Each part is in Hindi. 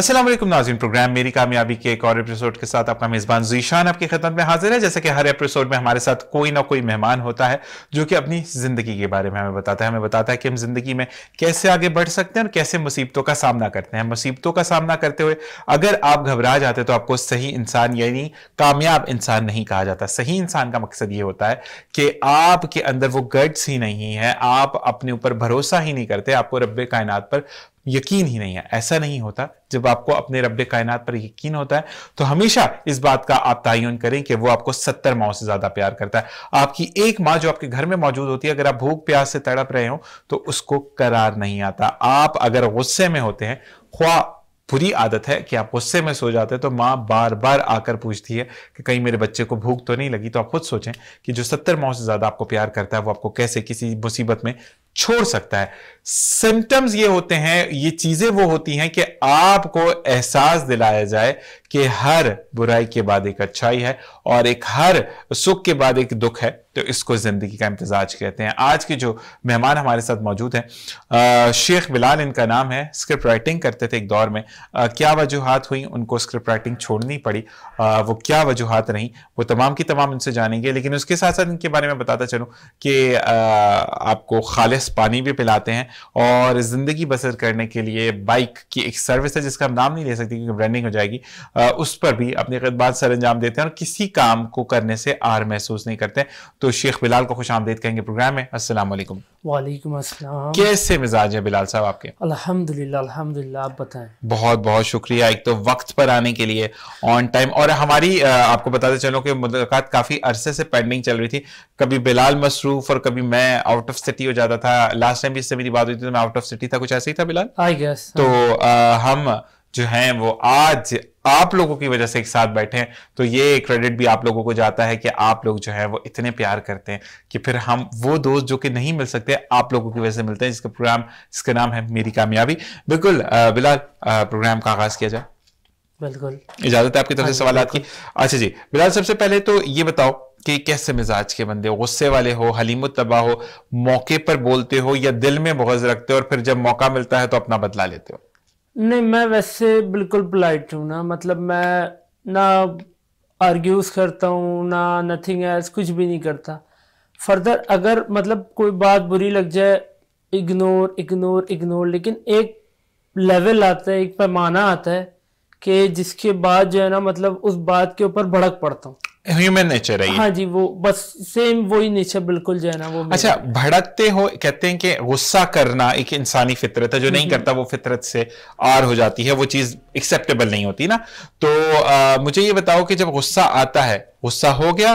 असलम नाजिन प्रोग्राम मेरी कामयाबी के एक और एपिसोड के साथ आपका मेज़बान जीशान आपकी खिदमत में हाजिर है जैसे कि हर एपिसोड में हमारे साथ कोई ना कोई मेहमान होता है जो कि अपनी ज़िंदगी के बारे में हमें बताता है हमें बताता है कि हम ज़िंदगी में कैसे आगे बढ़ सकते हैं और कैसे मुसीबतों का सामना करते हैं मुसीबतों का सामना करते हुए अगर आप घबरा जाते तो आपको सही इंसान यानी कामयाब इंसान नहीं कहा जाता सही इंसान का मकसद ये होता है कि आपके अंदर वो गट्स ही नहीं है आप अपने ऊपर भरोसा ही नहीं करते आपको रब कायनात पर यकीन ही नहीं है ऐसा नहीं होता जब आपको अपने रब कायनात पर यकीन होता है तो हमेशा इस बात का आप तयन करें कि वो आपको सत्तर माओ से ज्यादा प्यार करता है आपकी एक माँ जो आपके घर में मौजूद होती है अगर आप भूख प्यास से तड़प रहे हो तो उसको करार नहीं आता आप अगर गुस्से में होते हैं ख्वा बुरी आदत है कि आप गुस्से में सो जाते हैं तो माँ बार बार आकर पूछती है कि कहीं मेरे बच्चे को भूख तो नहीं लगी तो आप खुद सोचें कि जो सत्तर माओ से ज़्यादा आपको प्यार करता है वो आपको कैसे किसी मुसीबत में छोड़ सकता है सिम्टम्स ये होते हैं ये चीजें वो होती हैं कि आपको एहसास दिलाया जाए कि हर बुराई के बाद एक अच्छाई है और एक हर सुख के बाद एक दुख है तो इसको जिंदगी का इम्तजाज कहते हैं आज के जो मेहमान हमारे साथ मौजूद हैं शेख बिलाल इनका नाम है स्क्रिप्ट राइटिंग करते थे एक दौर में आ, क्या वजूहत हुई उनको स्क्रिप्ट राइटिंग छोड़नी पड़ी आ, वो क्या वजूहत रही वो तमाम की तमाम इनसे जानेंगे लेकिन उसके साथ साथ इनके बारे में बताता चलूँ कि आपको खालिश फ्रेश पानी भी पिलाते हैं और ज़िंदगी बसर करने के लिए बाइक की एक सर्विस है जिसका हम नाम नहीं ले सकते क्योंकि ब्रांडिंग हो जाएगी उस पर भी अपनी खदबात सर अंजाम देते हैं और किसी काम को करने से आर महसूस नहीं करते तो शेख बिलाल को खुश आमदेद कहेंगे प्रोग्राम में असल वालेकुम अस्सलाम कैसे मिजाज है बिलाल साहब आपके अल्हम्दुलिल्लाह अल्हम्दुलिल्लाह आप बताएं बहुत बहुत शुक्रिया एक तो वक्त पर आने के लिए ऑन टाइम और हमारी आपको बताते चलो कि मुलाकात काफ़ी अरसे से पेंडिंग चल रही थी कभी बिलाल मसरूफ और कभी मैं आउट ऑफ सिटी हो जाता था लास्ट टाइम जिससे मेरी बात हुई थी तो मैं आउट ऑफ सिटी था कुछ ऐसे ही था बिलाल आई गेस तो हाँ। आ, हम जो है वो आज आप लोगों की वजह से एक साथ बैठे हैं तो ये क्रेडिट भी आप लोगों को जाता है कि आप लोग जो है वो इतने प्यार करते हैं कि फिर हम वो दोस्त जो कि नहीं मिल सकते आप लोगों की वजह से मिलते हैं जिसका प्रोग्राम जिसका नाम है मेरी कामयाबी बिल्कुल बिलाल प्रोग्राम का आगाज किया जाए बिल्कुल इजाजत है आपकी तरफ से हाँ सवाल की अच्छा जी बिलाल सबसे पहले तो ये बताओ कि कैसे मिजाज के बंदे हो गुस्से वाले हो हलीम तबाह हो मौके पर बोलते हो या दिल में बुगज रखते हो और फिर जब मौका मिलता है तो अपना बदला लेते हो नहीं मैं वैसे बिल्कुल पोलाइट हूँ ना मतलब मैं ना आर्ग्यूज करता हूँ ना नथिंग एल्स कुछ भी नहीं करता फर्दर अगर मतलब कोई बात बुरी लग जाए इग्नोर इग्नोर इग्नोर लेकिन एक लेवल आता है एक पैमाना आता है कि जिसके बाद जो है ना मतलब उस बात के ऊपर भड़क पड़ता हूँ ह्यूमन नेचर है हाँ जी वो बस सेम वही नेचर बिल्कुल जो है ना वो अच्छा भड़कते हो कहते हैं कि गुस्सा करना एक इंसानी फितरत है जो नहीं करता वो फितरत से आर हो जाती है वो चीज एक्सेप्टेबल नहीं होती ना तो आ, मुझे ये बताओ कि जब गुस्सा आता है गुस्सा हो गया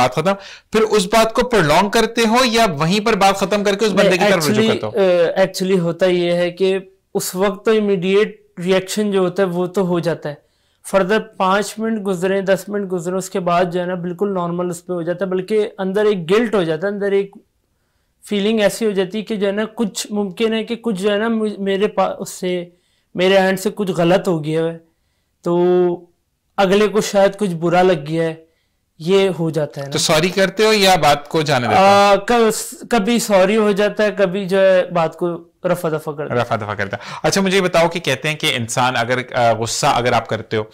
बात खत्म फिर उस बात को प्रोलॉन्ग करते हो या वहीं पर बात खत्म करके उस बंदे की तरफ करते हो एक्चुअली uh, होता यह है कि उस वक्त तो इमीडिएट रिएक्शन जो होता है वो तो हो जाता है फर्दर पाँच मिनट गुजरे दस मिनट गुजरे उसके बाद जो है ना बिल्कुल नॉर्मल उस पर हो जाता है बल्कि अंदर एक गिल्ट हो जाता है अंदर एक फीलिंग ऐसी हो जाती है कि जो है ना कुछ मुमकिन है कि कुछ जो है ना मेरे पास उससे मेरे एंड से कुछ गलत हो गया है तो अगले को शायद कुछ बुरा लग गया है ये हो जाता है ना? तो सॉरी करते हो या बात को जाने देते कभी सॉरी हो जाता है कभी जो है बात को रफा दफा करता रफा दफा करता अच्छा मुझे बताओ कि कहते हैं कि इंसान अगर गुस्सा अगर आप करते हो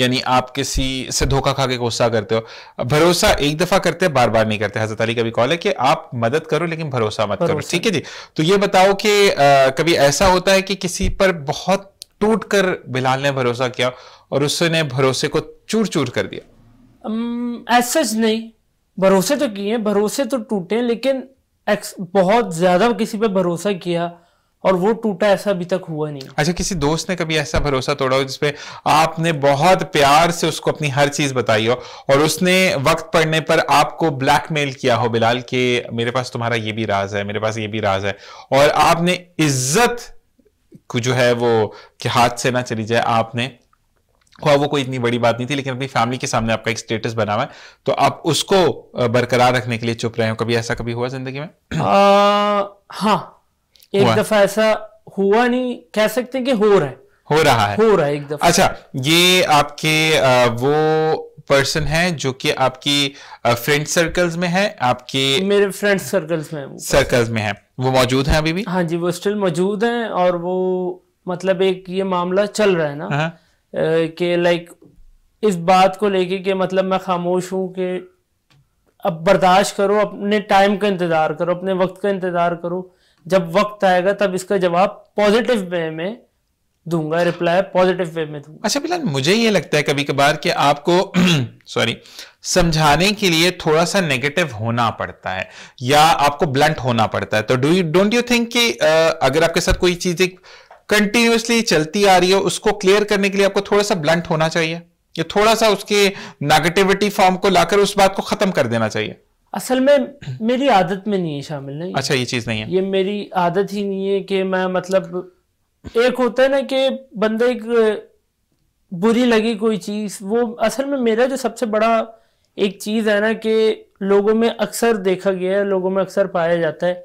यानी आप किसी से धोखा खा के गुस्सा करते हो भरोसा एक दफा करते हैं बार बार नहीं करते हजरत अली का भी कॉल है कि आप मदद करो लेकिन भरोसा मत करो ठीक है जी तो ये बताओ कि कभी ऐसा होता है कि किसी पर बहुत टूट कर बिलाल ने भरोसा किया और उसने भरोसे को चूर चूर कर दिया ऐसा नहीं भरोसे तो किए भरोसे तो टूटे लेकिन बहुत ज्यादा किसी पर भरोसा किया और वो टूटा ऐसा अभी तक हुआ नहीं अच्छा किसी दोस्त ने कभी ऐसा भरोसा तोड़ा हो जिसपे आपने बहुत प्यार से उसको अपनी हर चीज बताई हो और उसने वक्त पड़ने पर आपको ब्लैकमेल किया हो बिलाल कि मेरे पास तुम्हारा ये भी राज है मेरे पास ये भी राज है और आपने इज्जत को जो है वो कि हाथ से ना चली जाए आपने हुआ वो कोई इतनी बड़ी बात नहीं थी लेकिन अपनी फैमिली के सामने आपका एक स्टेटस बना हुआ है तो आप उसको बरकरार रखने के लिए चुप रहे हो कभी ऐसा कभी हुआ जिंदगी में आ, हाँ एक दफा ऐसा हुआ नहीं कह सकते कि हो रहा है हो रहा है हो रहा है एक दफा अच्छा ये आपके वो पर्सन है जो कि आपकी फ्रेंड सर्कल्स में है आपके मेरे फ्रेंड सर्कल्स में सर्कल्स में है वो मौजूद है अभी भी हाँ जी वो स्टिल मौजूद है और वो मतलब एक ये मामला चल रहा है ना हाँ। कि लाइक इस बात को लेके कि मतलब मैं खामोश हूँ कि अब बर्दाश्त करो अपने टाइम का इंतज़ार करो अपने वक्त का इंतज़ार करो जब वक्त आएगा तब इसका जवाब पॉजिटिव वे में दूंगा रिप्लाई पॉजिटिव वे में दूंगा अच्छा बिलाल मुझे ये लगता है कभी कभार कि आपको सॉरी समझाने के लिए थोड़ा सा नेगेटिव होना पड़ता है या आपको ब्लंट होना पड़ता है तो do you don't you think कि आ, अगर आपके साथ कोई चीज कंटिन्यूसली चलती आ रही है उसको क्लियर करने के लिए आपको थोड़ा सा ब्लंट होना चाहिए या थोड़ा सा उसके नेगेटिविटी फॉर्म को लाकर उस बात को खत्म कर देना चाहिए असल में मेरी आदत में नहीं है शामिल नहीं अच्छा ये चीज नहीं है ये मेरी आदत ही नहीं है कि मैं मतलब एक होता है ना कि बंदे एक बुरी लगी कोई चीज वो असल में मेरा जो सबसे बड़ा एक चीज है ना कि लोगों में अक्सर देखा गया है लोगों में अक्सर पाया जाता है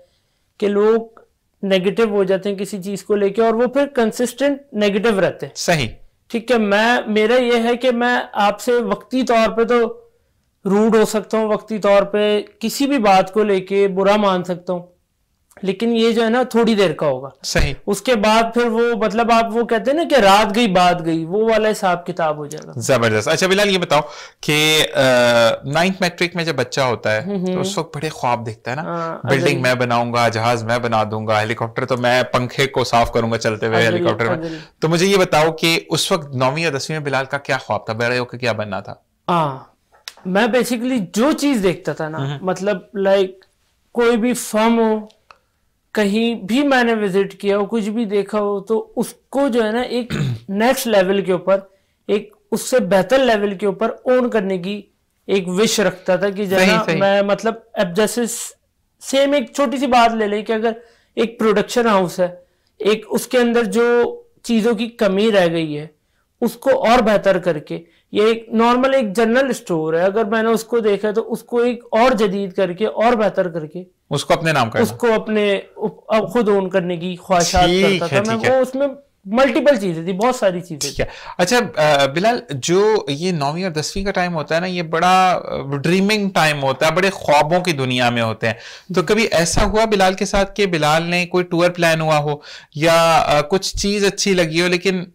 कि लोग नेगेटिव हो जाते हैं किसी चीज को लेके और वो फिर कंसिस्टेंट नेगेटिव रहते हैं सही ठीक है मैं मेरा ये है कि मैं आपसे वक्ती तौर पे तो रूड हो सकता हूँ वक्ती तौर पे किसी भी बात को लेके बुरा मान सकता हूँ लेकिन ये जो है ना थोड़ी देर का होगा सही उसके बाद फिर वो मतलब आप वो कहते हैं ना कि रात गई बात गई वो वाला हिसाब किताब हो जाएगा जबरदस्त अच्छा बिलाल ये बताओ कि नाइन्थ मैट्रिक में जब बच्चा होता है हम्म, हम्म। तो उस वक्त बड़े ख्वाब देखता है ना आ, हाँ, बिल्डिंग मैं बनाऊंगा जहाज मैं बना दूंगा हेलीकॉप्टर तो मैं पंखे को साफ करूंगा चलते हुए हेलीकॉप्टर में तो मुझे ये बताओ कि उस वक्त नौवीं और दसवीं में बिलाल का क्या ख्वाब था बड़े होकर क्या बनना था हाँ मैं बेसिकली जो चीज देखता था ना हम्म। मतलब लाइक कोई भी फर्म हो कहीं भी मैंने विजिट किया हो कुछ भी देखा हो तो उसको जो है ना एक नेक्स्ट लेवल के ऊपर एक उससे बेहतर लेवल के ऊपर ओन करने की एक विश रखता था कि सही. मैं मतलब अब जैसे सेम एक छोटी सी बात ले ले कि अगर एक प्रोडक्शन हाउस है एक उसके अंदर जो चीजों की कमी रह गई है उसको और बेहतर करके ये एक नॉर्मल एक जनरल स्टोर है अगर मैंने उसको देखा तो उसको एक और जदीद करके और बेहतर करके उसको अपने नाम कर उसको अपने अब खुद ओन करने की ख्वाहिश करता था मैं वो उसमें मल्टीपल चीजें थी बहुत सारी चीजें ठीक है अच्छा बिलाल जो ये नौवीं और दसवीं का टाइम होता है ना ये बड़ा ड्रीमिंग टाइम होता है बड़े ख्वाबों की दुनिया में होते हैं तो कभी ऐसा हुआ बिलाल के साथ कि बिलाल ने कोई टूर प्लान हुआ हो या कुछ चीज अच्छी लगी हो लेकिन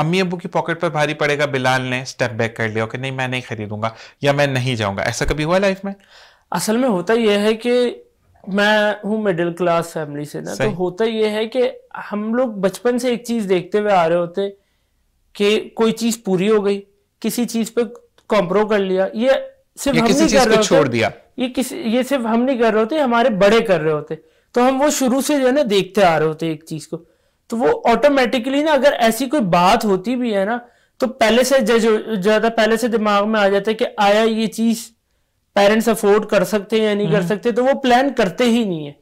अम्मी अबू की पॉकेट पर भारी पड़ेगा बिलाल ने स्टेप बैक कर लिया कि नहीं मैं नहीं खरीदूंगा या मैं नहीं जाऊंगा ऐसा कभी हुआ लाइफ में असल में होता यह है कि मैं हूँ मिडिल क्लास फैमिली से ना तो होता यह है कि हम लोग बचपन से एक चीज देखते हुए आ रहे होते कि कोई चीज पूरी हो गई किसी चीज पे कॉम्प्रो कर लिया ये सिर्फ ये हम नहीं कर रहे होते छोड़ दिया ये किसी ये सिर्फ हम नहीं कर रहे होते हमारे बड़े कर रहे होते तो हम वो शुरू से जो है ना देखते आ रहे होते एक चीज को तो वो ऑटोमेटिकली ना अगर ऐसी कोई बात होती भी है ना तो पहले से ज्यादा पहले से दिमाग में आ जाता है कि आया ये चीज पेरेंट्स अफोर्ड कर सकते हैं या नहीं कर हम्म। सकते तो वो प्लान करते ही नहीं है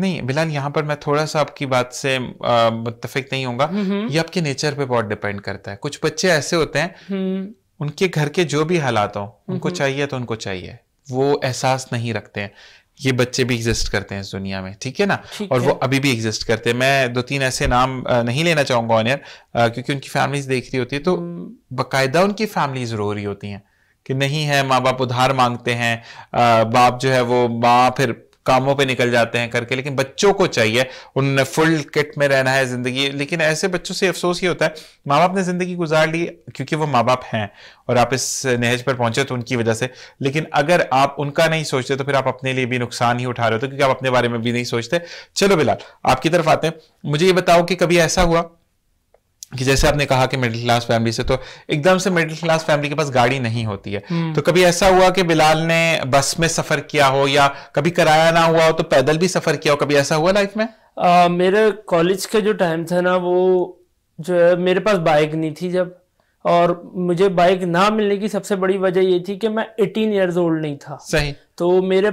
नहीं बिलाल यहाँ पर मैं थोड़ा सा आपकी बात से मुतफिक नहीं होगा ये आपके नेचर पे बहुत डिपेंड करता है कुछ बच्चे ऐसे होते हैं हम्म। उनके घर के जो भी हालात हो उनको चाहिए तो उनको चाहिए वो एहसास नहीं रखते हैं ये बच्चे भी एग्जिस्ट करते हैं इस दुनिया में ठीक है ना और है। वो अभी भी एग्जिस्ट करते हैं मैं दो तीन ऐसे नाम नहीं लेना चाहूंगा ऑनियर क्योंकि उनकी फैमिलीज देख रही होती है तो हम्म। बाकायदा उनकी फैमिलीज रो रही होती हैं कि नहीं है माँ बाप उधार मांगते हैं बाप जो है वो माँ फिर कामों पे निकल जाते हैं करके लेकिन बच्चों को चाहिए उन फुल किट में रहना है जिंदगी लेकिन ऐसे बच्चों से अफसोस ये होता है माँ बाप ने जिंदगी गुजार ली क्योंकि वो माँ बाप हैं और आप इस नहज पर पहुंचे तो उनकी वजह से लेकिन अगर आप उनका नहीं सोचते तो फिर आप अपने लिए भी नुकसान ही उठा रहे हो तो क्योंकि आप अपने बारे में भी नहीं सोचते चलो बिलाल आपकी तरफ आते हैं मुझे ये बताओ कि कभी ऐसा हुआ कि जैसे आपने कहा कि मिडिल क्लास फैमिली से तो एकदम से मिडिल क्लास फैमिली के पास गाड़ी नहीं होती है हम्म। तो कभी ऐसा हुआ कि बिलाल ने बस में सफर किया हो या कभी कराया ना हुआ हो तो पैदल भी सफर किया हो कभी ऐसा हुआ लाइफ में आ, मेरे कॉलेज का जो टाइम था ना वो जो है मेरे पास बाइक नहीं थी जब और मुझे बाइक ना मिलने की सबसे बड़ी वजह ये थी कि मैं एटीन ईयर्स ओल्ड नहीं था सही तो मेरे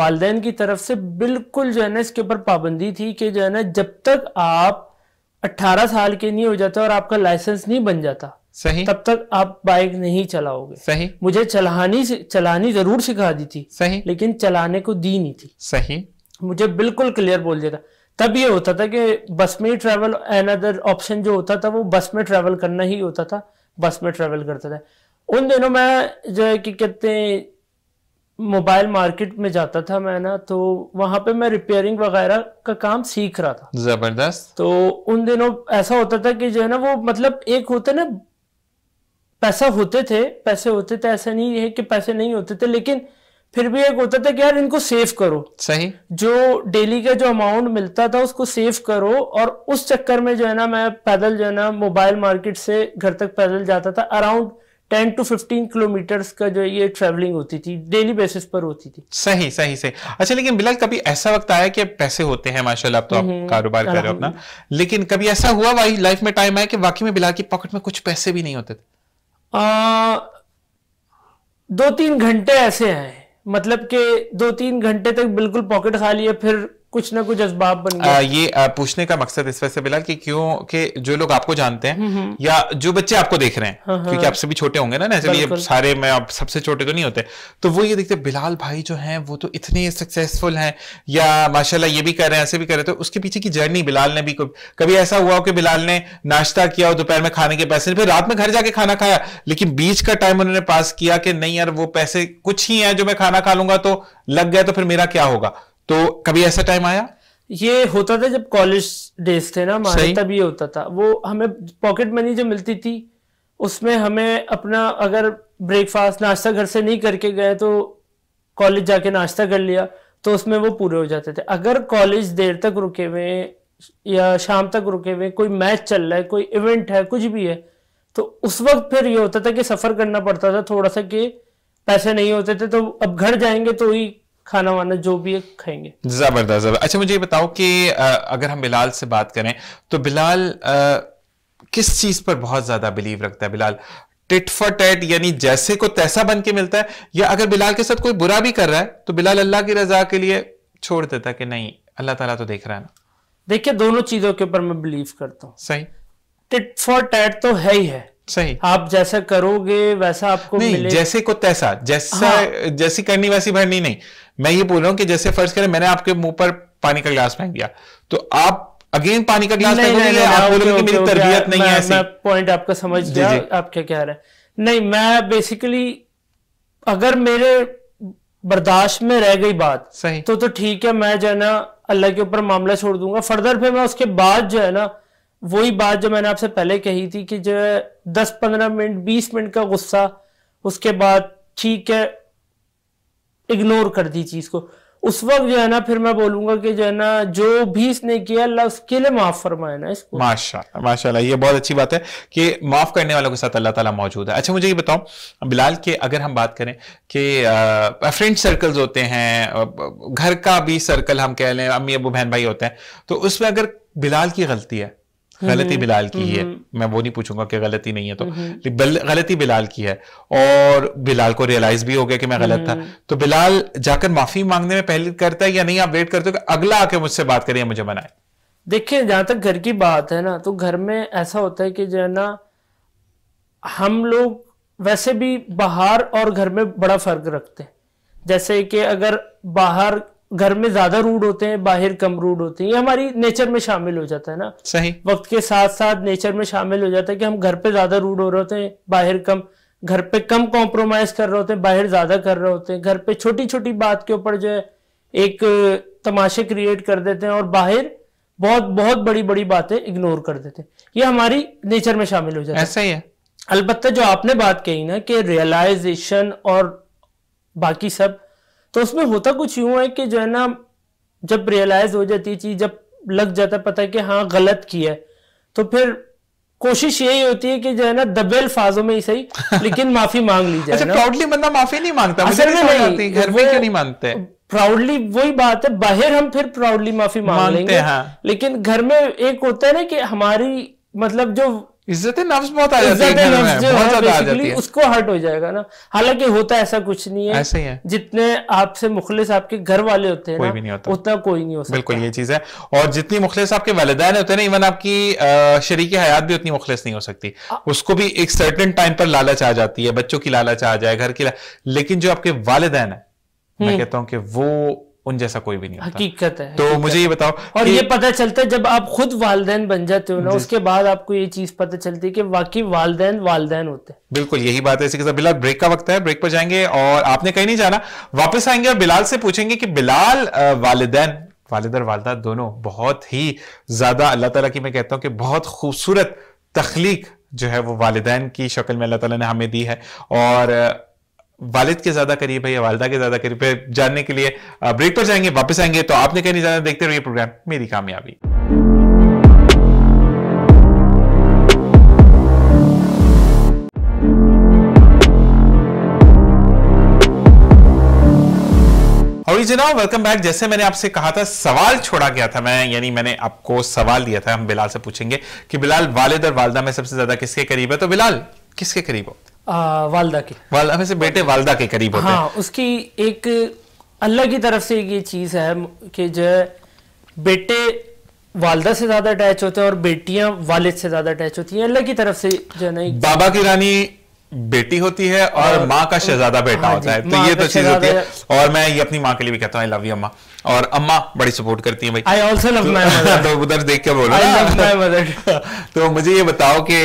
वालदेन की तरफ से बिल्कुल जो है ना इसके ऊपर पाबंदी थी कि जो है ना जब तक आप 18 साल के नहीं हो जाते और आपका लाइसेंस नहीं बन जाता सही तब तक आप बाइक नहीं चलाओगे सही मुझे चलानी चलानी जरूर सिखा दी थी सही लेकिन चलाने को दी नहीं थी सही मुझे बिल्कुल क्लियर बोल दिया था तब ये होता था कि बस में ही एन अदर ऑप्शन जो होता था वो बस में ट्रेवल करना ही होता था बस में ट्रेवल करता था उन दिनों मैं जो है कि कहते हैं मोबाइल मार्केट में जाता था मैं ना तो वहां पे मैं रिपेयरिंग वगैरह का काम सीख रहा था जबरदस्त तो उन दिनों ऐसा होता था कि जो है ना वो मतलब एक होता ना पैसा होते थे पैसे होते थे ऐसा नहीं है कि पैसे नहीं होते थे लेकिन फिर भी एक होता था कि यार इनको सेव करो सही जो डेली का जो अमाउंट मिलता था उसको सेव करो और उस चक्कर में जो है ना मैं पैदल जो है ना मोबाइल मार्केट से घर तक पैदल जाता था around ten to fifteen kilometres का जो ये ट्रेवलिंग होती थी डेली बेसिस पर होती थी सही सही सही अच्छा लेकिन बिलाल कभी ऐसा वक्त आया कि पैसे होते हैं माशाल्लाह आप तो आप हम्म, कारोबार कर रहे हो अपना लेकिन कभी ऐसा हुआ वाई लाइफ में टाइम आया कि वाकई में बिलाल की पॉकेट में कुछ पैसे भी नहीं होते थे आ, दो तीन घंटे ऐसे हैं मतलब कि दो तीन घंटे तक बिल्कुल पॉकेट खाली है फिर कुछ ना कुछ असबाब बन गया आ, ये आ, पूछने का मकसद इस वजह से बिलाल कि क्यों कि जो लोग आपको जानते हैं हम्म, हम्म। या जो बच्चे आपको देख रहे हैं हाँ, हाँ। क्योंकि आपसे भी छोटे होंगे ना ये सारे में आप सबसे छोटे तो नहीं होते तो वो ये देखते बिलाल भाई जो हैं वो तो इतने सक्सेसफुल हैं या माशाल्लाह ये भी कर रहे हैं ऐसे भी कर रहे हैं तो उसके पीछे की जर्नी बिलाल ने भी कभी ऐसा हुआ कि बिलाल ने नाश्ता किया और दोपहर में खाने के पैसे फिर रात में घर जाके खाना खाया लेकिन बीच का टाइम उन्होंने पास किया कि नहीं यार वो पैसे कुछ ही है जो मैं खाना खा लूंगा तो लग गया तो फिर मेरा क्या होगा तो कभी ऐसा टाइम आया ये होता था जब कॉलेज डेज थे ना हमारे तब ये होता था वो हमें पॉकेट मनी जो मिलती थी उसमें हमें अपना अगर ब्रेकफास्ट नाश्ता घर से नहीं करके गए तो कॉलेज जाके नाश्ता कर लिया तो उसमें वो पूरे हो जाते थे अगर कॉलेज देर तक रुके हुए या शाम तक रुके हुए कोई मैच चल रहा है कोई इवेंट है कुछ भी है तो उस वक्त फिर ये होता था कि सफर करना पड़ता था थोड़ा सा कि पैसे नहीं होते थे तो अब घर जाएंगे तो ही खाना वाना जो भी है खाएंगे जबरदस्त अच्छा मुझे ये बताओ कि अगर हम बिलाल से बात करें तो बिलाल आ, किस चीज पर बहुत ज्यादा बिलीव रखता है बिलाल टिट फॉर टेट यानी जैसे को तैसा बन के मिलता है या अगर बिलाल के साथ कोई बुरा भी कर रहा है तो बिलाल अल्लाह की रजा के लिए छोड़ देता है कि नहीं अल्लाह ताला तो देख रहा है ना देखिए दोनों चीजों के ऊपर मैं बिलीव करता हूँ सही टिट फॉर टैट तो है ही है सही आप जैसा करोगे वैसा आपको नहीं, मिले। जैसे को तैसा जैसा हाँ। जैसी करनी वैसी भरनी नहीं मैं ये बोल रहा हूं कि जैसे फर्ज करें मैंने आपके मुंह पर पानी का ग्लास फेंक दिया तो आप अगेन पानी का ग्लास नहीं, नहीं, नहीं, आप बोलोगे कि मेरी तरबियत नहीं है ऐसी पॉइंट आपका समझ गया आप क्या कह रहे हैं नहीं मैं बेसिकली अगर मेरे बर्दाश्त में रह गई बात सही तो तो ठीक है मैं जो है ना अल्लाह के ऊपर मामला छोड़ दूंगा फर्दर फिर मैं उसके बाद जो है ना वही बात जो मैंने आपसे पहले कही थी कि जो है दस पंद्रह मिनट बीस मिनट का गुस्सा उसके बाद ठीक है इग्नोर कर दी चीज़ को उस वक्त जो है ना फिर मैं बोलूंगा कि जो है ना जो भी इसने किया अल्लाह उसके लिए माफ फरमाए ना इसको माशाल्लाह माशाल्लाह ये बहुत अच्छी बात है कि माफ करने वालों के साथ अल्लाह ताला मौजूद है अच्छा मुझे ये बताओ बिलाल के अगर हम बात करें कि फ्रेंड सर्कल्स होते हैं घर का भी सर्कल हम कह लें अम्मी अबू बहन भाई होते हैं तो उसमें अगर बिलाल की गलती है हम्म, गलती बिलाल की है हम्म। मैं वो नहीं पूछूंगा कि गलती नहीं है तो हम्म। गलती बिलाल की है और बिलाल को रियलाइज भी हो गया कि मैं गलत था तो बिलाल जाकर माफी मांगने में पहले करता है या नहीं आप वेट करते हो कि अगला आके मुझसे बात करिए मुझे मनाए देखिए जहां तक घर की बात है ना तो घर में ऐसा होता है कि जो है ना हम लोग वैसे भी बाहर और घर में बड़ा फर्क रखते हैं जैसे कि अगर बाहर घर में ज्यादा रूड होते हैं बाहर कम रूड होते हैं ये हमारी नेचर में शामिल हो जाता है ना सही वक्त के साथ साथ नेचर में शामिल हो जाता है कि हम घर पे ज्यादा रूड हो रहे होते हैं बाहर कम घर पे कम कॉम्प्रोमाइज कर रहे होते हैं बाहर ज्यादा कर रहे होते हैं घर पे छोटी छोटी बात के ऊपर जो है एक तमाशे क्रिएट कर देते हैं और बाहर बहुत बहुत बड़ी बड़ी बातें इग्नोर कर देते हैं ये हमारी नेचर में शामिल हो जाता है ऐसा ही है अलबत्ता जो आपने बात कही ना कि रियलाइजेशन और बाकी सब तो उसमें होता कुछ यूं है कि जो है ना जब रियलाइज हो जाती है चीज जब लग जाता है पता है कि हाँ गलत किया है तो फिर कोशिश यही होती है कि जो है ना दबे अल्फाजों में ही सही लेकिन माफी मांग ली जाए प्राउडली अच्छा, बंदा माफी नहीं मांगता मुझे नहीं घर में क्यों नहीं मांगते प्राउडली वही बात है बाहर हम फिर प्राउडली माफी मांग लेंगे हाँ। लेकिन घर में एक होता है ना कि हमारी मतलब जो इज्जत नफ्स बहुत आ जाती है नफ्स जो है उसको हर्ट हो जाएगा ना हालांकि होता ऐसा कुछ नहीं है ऐसे ही है जितने आपसे मुखलिस आपके घर वाले होते हैं कोई भी नहीं होता उतना कोई नहीं होता बिल्कुल ये चीज है और जितनी मुखलिस आपके वालदान होते हैं ना इवन आपकी शरीक हयात भी उतनी मुखलिस नहीं हो सकती उसको भी एक सर्टन टाइम पर लालच आ जाती है बच्चों की लालच आ जाए घर की लेकिन जो आपके वालदेन है मैं हम्म। कहता हूँ कि वो उन जैसा कोई भी नहीं हकीकत है तो हकीकत मुझे ये बताओ और ये पता चलता है जब आप खुद वालदेन बन जाते हो ना उसके बाद आपको ये चीज पता चलती है कि वाकई वालदेन वालदेन होते हैं बिल्कुल यही बात है इसी के साथ बिलाल ब्रेक का वक्त है ब्रेक पर जाएंगे और आपने कहीं नहीं जाना वापस आएंगे और बिलाल से पूछेंगे कि बिलाल वालदेन वालिद और वालदा दोनों बहुत ही ज्यादा अल्लाह तला की मैं कहता हूँ कि बहुत खूबसूरत तख्लीक जो है वो वालदेन की शक्ल में अल्लाह तला ने हमें दी है और वालिद के ज्यादा करीब है या वालदा के ज्यादा करीब है जानने के लिए ब्रेक पर जाएंगे वापस आएंगे तो आपने कहीं नहीं जाना देखते रहिए प्रोग्राम मेरी कामयाबी और जनाब वेलकम बैक जैसे मैंने आपसे कहा था सवाल छोड़ा गया था मैं यानी मैंने आपको सवाल दिया था हम बिलाल से पूछेंगे कि बिलाल वालिद और वालदा में सबसे ज्यादा किसके करीब है तो बिलाल किसके करीब हो वालदा के वालदा से बेटे वालदा के करीब होते हाँ उसकी एक अल्लाह की तरफ से ये चीज़ है कि जो बेटे वालदा से ज्यादा अटैच होते हैं और बेटियां वालिद से ज्यादा अटैच होती हैं अल्लाह की तरफ से जो है बाबा की रानी बेटी होती है और, माँ का शहजादा बेटा हाँ होता है तो ये तो चीज होती है और मैं ये अपनी माँ के लिए भी कहता हूँ आई लव यू अम्मा और अम्मा बड़ी सपोर्ट करती है भाई I also love my mother तो उधर देख के बोलो आई लव माई मदर तो मुझे ये बताओ कि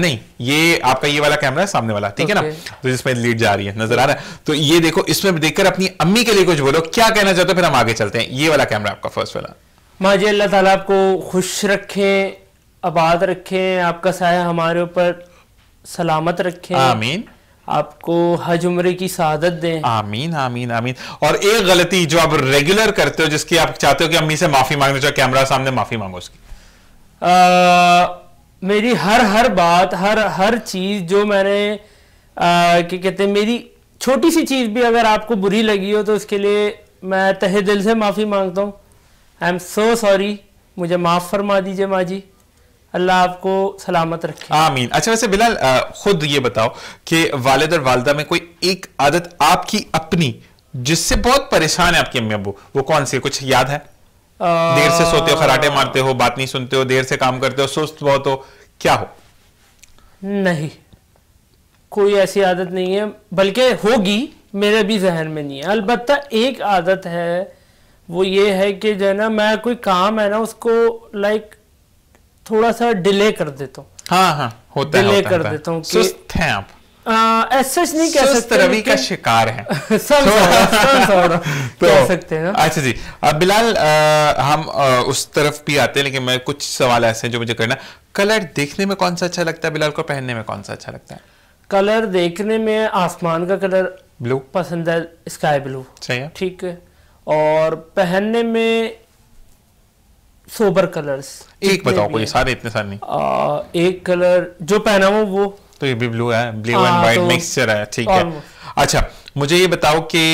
नहीं ये आपका ये वाला कैमरा है सामने वाला ठीक है ना तो जिसमें लीड जा रही है नजर आ रहा है तो ये देखो इसमें देखकर अपनी अम्मी के लिए कुछ बोलो क्या कहना चाहते हो फिर हम आगे चलते हैं ये वाला कैमरा आपका फर्स्ट वाला माँ जी अल्लाह ताला आपको खुश रखे आबाद रखे आपका साया हमारे ऊपर सलामत रखें आमीन आपको हज उम्र की शहादत दें आमीन आमीन आमीन और एक गलती जो आप रेगुलर करते हो जिसकी आप चाहते हो कि अम्मी से माफी मांगने चाहो कैमरा सामने माफी मांगो उसकी आ, मेरी हर हर बात हर हर चीज जो मैंने क्या कहते हैं मेरी छोटी सी चीज भी अगर आपको बुरी लगी हो तो उसके लिए मैं तहे दिल से माफी मांगता हूँ आई एम सो सॉरी मुझे माफ फरमा दीजिए माँ जी अल्लाह आपको सलामत रखे आमीन अच्छा वैसे बिलाल खुद ये बताओ कि वालद और वालदा में कोई एक आदत आपकी अपनी जिससे बहुत परेशान है आपकी अम्मी अबू वो कौन सी कुछ याद है आ... देर से सोते हो खराटे मारते हो बात नहीं सुनते हो देर से काम करते हो सुस्त बहुत हो क्या हो नहीं कोई ऐसी आदत नहीं है बल्कि होगी मेरे भी जहन में नहीं है अलबत्ता एक आदत है वो ये है कि जो है ना मैं कोई काम है ना उसको लाइक थोड़ा सा डिले कर देता हूँ हाँ हाँ होता डिले होता, कर देता हूँ सुस्त हैं आप ऐसा नहीं कह सकते रवि का शिकार है सब तो-, तो, कह सकते हैं अच्छा जी अब बिलाल आ, हम आ, उस तरफ भी आते हैं लेकिन मैं कुछ सवाल ऐसे हैं जो मुझे करना कलर देखने में कौन सा अच्छा लगता है बिलाल को पहनने में कौन सा अच्छा लगता है कलर देखने में आसमान का कलर ब्लू पसंद है स्काई ब्लू सही है ठीक है और पहनने में सोबर कलर्स एक बताओ कोई सारे इतने सारे नहीं आ, एक कलर जो पहना हुआ वो तो ये भी ब्लू है ब्लू एंड व्हाइट मिक्सचर है ठीक है अच्छा मुझे ये बताओ कि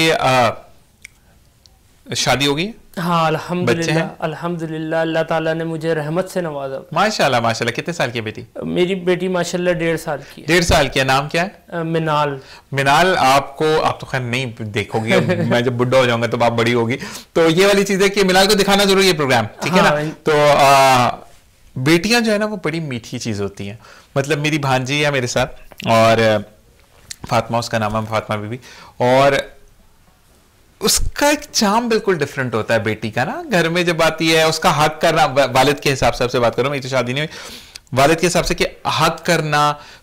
शादी होगी हाँ अल्हम्दुलिल्लाह अल्हम्दुलिल्लाह अल्लाह ताला ने मुझे रहमत से नवाजा माशाल्लाह माशाल्लाह कितने साल की बेटी मेरी बेटी माशाल्लाह डेढ़ साल की डेढ़ साल की नाम क्या है मिनाल मिनाल आपको आप तो खैर नहीं देखोगे मैं जब बुढ़ा हो जाऊंगा तो आप बड़ी होगी तो ये वाली चीज है कि मिनाल को दिखाना जरूरी है प्रोग्राम ठीक है ना हाँ। तो आ, बेटियां जो है ना वो बड़ी मीठी चीज होती है मतलब मेरी भांजी है मेरे साथ और फातमा उसका नाम है फातमा बीबी और उसका एक चाम बिल्कुल डिफरेंट होता है बेटी का ना घर में जब आती है उसका हक करना वालिद के हिसाब से आपसे बात करूं मेरी तो शादी नहीं हुई वालिद के हिसाब से कि हक करना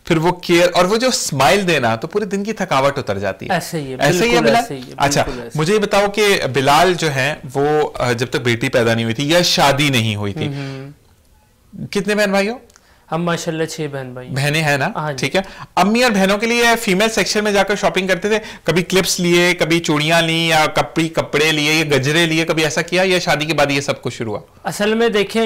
फिर वो केयर और वो जो स्माइल देना तो पूरे दिन की थकावट उतर जाती है ऐसे ही है ऐसे ही है बिलाल ऐसे ही है, अच्छा ऐसे। मुझे ये बताओ कि बिलाल जो है वो जब तक बेटी पैदा नहीं हुई थी या शादी नहीं हुई थी हम्म। कितने बहन भाई हो हम माशाल्लाह छह बहन भाई बहने हैं ना हाँ ठीक है अम्मी और बहनों के लिए फीमेल सेक्शन में जाकर शॉपिंग करते थे कभी क्लिप्स लिए कभी चूड़िया ली या कपड़ी कपड़े लिए या गजरे लिए कभी ऐसा किया या शादी के बाद ये सब कुछ शुरू हुआ असल में देखें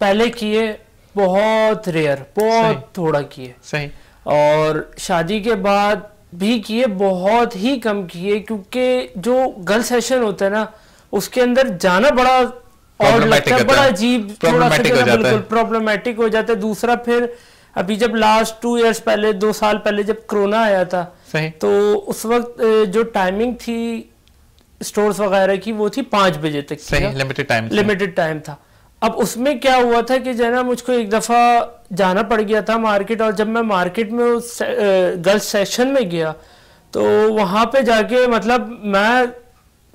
पहले किए बहुत रेयर बहुत थोड़ा किए सही और शादी के बाद भी किए बहुत ही कम किए क्योंकि जो गर्ल सेशन होता है ना उसके अंदर जाना बड़ा और बड़ा अजीब प्रॉब्लमेटिक हो जाता है दूसरा फिर अभी जब लास्ट टू इयर्स पहले दो साल पहले जब कोरोना आया था सही तो उस वक्त जो टाइमिंग थी स्टोर्स वगैरह की वो थी पांच बजे तक लिमिटेड टाइम लिमिटेड टाइम था अब उसमें क्या हुआ था कि जना मुझको एक दफ़ा जाना पड़ गया था मार्केट और जब मैं मार्केट में उस गर्ल्स सेक्शन में गया तो वहां पे जाके मतलब मैं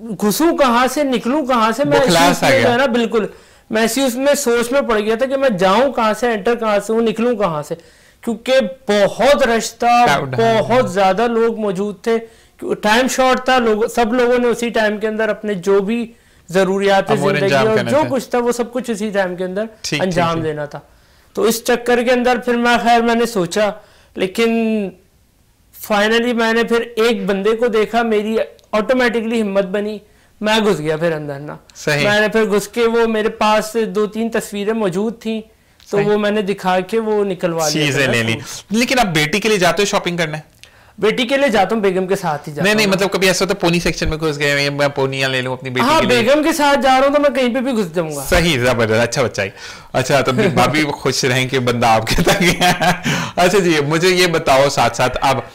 घुसू कहाँ से निकलू कहाँ से मैं है ना बिल्कुल मैं इसी उसमें सोच में पड़ गया था कि मैं जाऊं कहाँ से एंटर कहाँ से हूँ निकलू कहाँ से क्योंकि बहुत रश था बहुत ज्यादा लोग मौजूद थे टाइम शॉर्ट था लोग सब लोगों ने उसी टाइम के अंदर अपने जो भी जरूरियात जिंदगी और जो कुछ था वो सब कुछ उसी टाइम के अंदर अंजाम देना था तो इस चक्कर के अंदर फिर मैं खैर मैंने सोचा लेकिन फाइनली मैंने फिर एक बंदे को देखा मेरी ऑटोमेटिकली हिम्मत बनी मैं घुस गया फिर अंदर ना मैंने फिर घुस के वो मेरे पास दो तीन तस्वीरें मौजूद थी तो वो मैंने दिखा के वो निकलवा लिया ले ली लेकिन आप बेटी के लिए जाते हो शॉपिंग करने बेटी के लिए जाता हूँ बेगम के साथ ही नहीं नहीं मतलब कभी ऐसा तो पोनी सेक्शन में घुस गए मैं पोनिया ले लूँ अपनी बेटी हाँ, के लिए। बेगम के साथ जा रहा हूँ तो मैं कहीं पे भी घुस जाऊंगा सही जबरदस्त अच्छा बच्चा ही अच्छा तो भाभी खुश रहें कि बंदा आपके तक अच्छा जी मुझे ये बताओ साथ साथ आप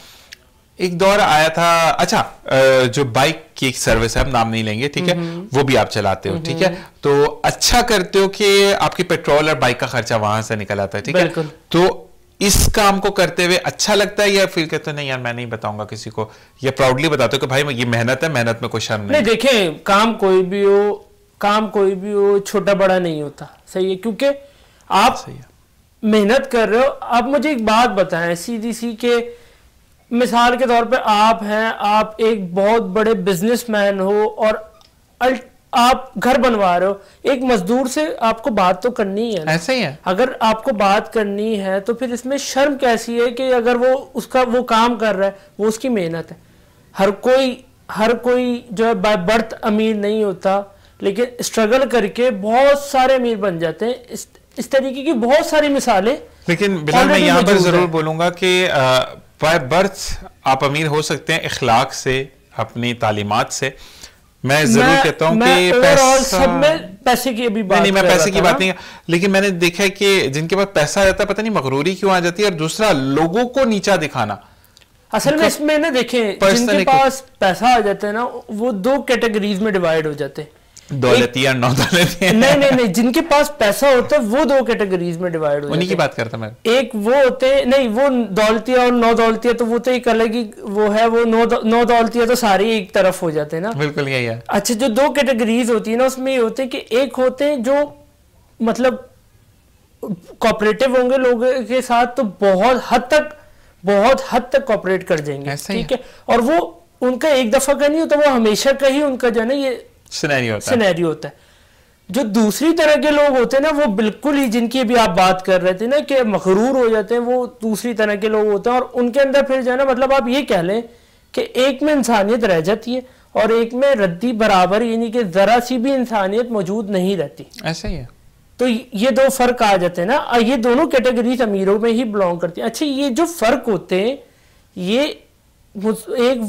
एक दौर आया था अच्छा जो बाइक की एक सर्विस है हम नाम नहीं लेंगे ठीक है हम्म, हम्म। वो भी आप चलाते हो हम्म, ठीक है तो अच्छा करते हो कि आपके पेट्रोल और बाइक का खर्चा वहां से निकल आता है ठीक है तो इस काम को करते हुए अच्छा लगता है या फील कहते हो नहीं यार मैं नहीं बताऊंगा किसी को या प्राउडली बताते हो कि भाई ये मेहनत है मेहनत में कोई शर्म नहीं, नहीं काम कोई भी हो काम कोई भी हो छोटा बड़ा नहीं होता सही है क्योंकि आप सही मेहनत कर रहे हो आप मुझे एक बात बताएं सीधी सी के मिसाल के तौर पे आप हैं आप एक बहुत बड़े बिजनेसमैन हो और आप घर बनवा रहे हो एक मजदूर से आपको बात तो करनी है ऐसे ही है अगर आपको बात करनी है तो फिर इसमें शर्म कैसी है कि अगर वो उसका वो काम कर रहा है वो उसकी मेहनत है हर कोई हर कोई जो है बाय बर्थ अमीर नहीं होता लेकिन स्ट्रगल करके बहुत सारे अमीर बन जाते हैं इस, इस तरीके की बहुत सारी मिसालें लेकिन मैं यहाँ पर जरूर बोलूंगा कि बाय बर्थ आप अमीर हो सकते हैं इखलाक से अपनी तालीमत से मैं जरूर कहता हूं कि पैसा पैसे की अभी बात नहीं, मैं पैसे की बात नहीं लेकिन मैंने देखा है कि जिनके पास पैसा रहता है पता नहीं मकरूरी क्यों आ जाती है और दूसरा लोगों को नीचा दिखाना असल में इसमें ना देखें जिनके पास पैसा आ जाता है ना वो दो कैटेगरीज में डिवाइड हो जाते हैं दौलतिया नौ दौलतिया नहीं नहीं नहीं जिनके पास पैसा होता है वो दो कैटेगरीज में डिवाइड हो उन्हीं की बात करता मैं एक वो होते हैं नहीं वो दौलतिया और नौ दौलतिया तो वो तो एक अलग ही वो है वो नौ दौ, नौ दौलतिया तो सारे एक तरफ हो जाते हैं ना बिल्कुल यही है अच्छा जो दो कैटेगरीज होती है ना उसमें ये होते हैं कि एक होते हैं जो मतलब कॉपरेटिव होंगे लोगों के साथ तो बहुत हद तक बहुत हद तक कॉपरेट कर जाएंगे ठीक है और वो उनका एक दफा का नहीं होता वो हमेशा का ही उनका जो है ना ये सिनेरियो होता सिनेरियो होता है जो दूसरी तरह के लोग होते हैं ना वो बिल्कुल ही जिनकी अभी आप बात कर रहे थे ना कि मखरूर हो जाते हैं वो दूसरी तरह के लोग होते हैं और उनके अंदर फिर जो है ना मतलब आप ये कह लें कि एक में इंसानियत रह जाती है और एक में रद्दी बराबर यानी कि जरा सी भी इंसानियत मौजूद नहीं रहती ऐसा ही है तो ये दो फर्क आ जाते हैं ना ये दोनों कैटेगरीज अमीरों में ही बिलोंग करती है अच्छा ये जो फर्क होते हैं ये एक